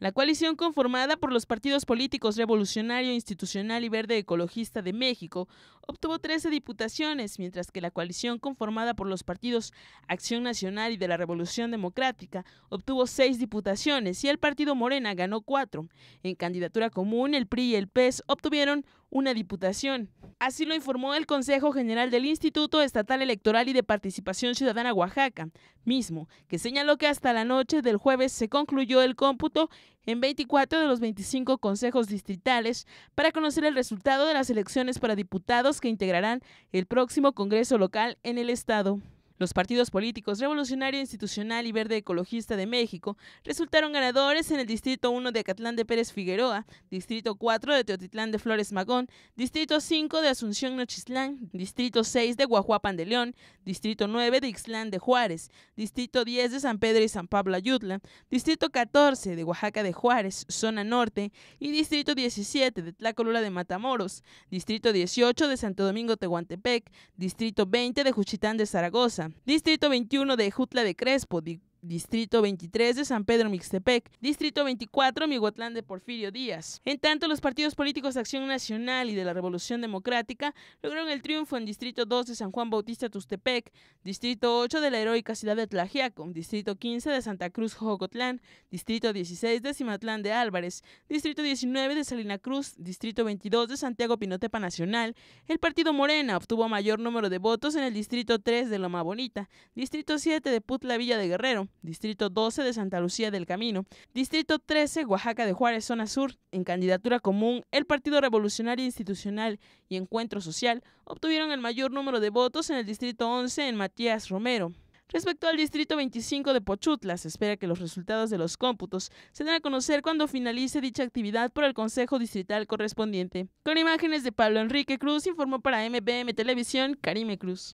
La coalición conformada por los partidos políticos Revolucionario Institucional y Verde Ecologista de México obtuvo 13 diputaciones, mientras que la coalición conformada por los partidos Acción Nacional y de la Revolución Democrática obtuvo 6 diputaciones y el partido Morena ganó 4. En candidatura común, el PRI y el PES obtuvieron una diputación. Así lo informó el Consejo General del Instituto Estatal Electoral y de Participación Ciudadana Oaxaca, mismo que señaló que hasta la noche del jueves se concluyó el cómputo en 24 de los 25 consejos distritales para conocer el resultado de las elecciones para diputados que integrarán el próximo Congreso local en el Estado. Los partidos políticos Revolucionario Institucional y Verde Ecologista de México resultaron ganadores en el Distrito 1 de Acatlán de Pérez Figueroa, Distrito 4 de Teotitlán de Flores Magón, Distrito 5 de Asunción Nochislán, Distrito 6 de Guajuapan de León, Distrito 9 de Ixlán de Juárez, Distrito 10 de San Pedro y San Pablo Ayutla, Distrito 14 de Oaxaca de Juárez, Zona Norte, y Distrito 17 de Tlacolula de Matamoros, Distrito 18 de Santo Domingo Tehuantepec, Distrito 20 de Juchitán de Zaragoza, Distrito 21 de Jutla de Crespo, Distrito 23 de San Pedro Mixtepec, Distrito 24 Miguatlán de Porfirio Díaz. En tanto, los partidos políticos de Acción Nacional y de la Revolución Democrática lograron el triunfo en Distrito 2 de San Juan Bautista Tustepec, Distrito 8 de la heroica ciudad de Tlajiaco, Distrito 15 de Santa Cruz Jocotlán, Distrito 16 de Cimatlán de Álvarez, Distrito 19 de Salina Cruz, Distrito 22 de Santiago Pinotepa Nacional. El partido Morena obtuvo mayor número de votos en el Distrito 3 de Loma Bonita, Distrito 7 de Putla Villa de Guerrero, Distrito 12 de Santa Lucía del Camino, Distrito 13, Oaxaca de Juárez, Zona Sur. En candidatura común, el Partido Revolucionario Institucional y Encuentro Social obtuvieron el mayor número de votos en el Distrito 11 en Matías Romero. Respecto al distrito 25 de Pochutlas, se espera que los resultados de los cómputos se den a conocer cuando finalice dicha actividad por el Consejo Distrital correspondiente. Con imágenes de Pablo Enrique Cruz, informó para MBM Televisión Karime Cruz.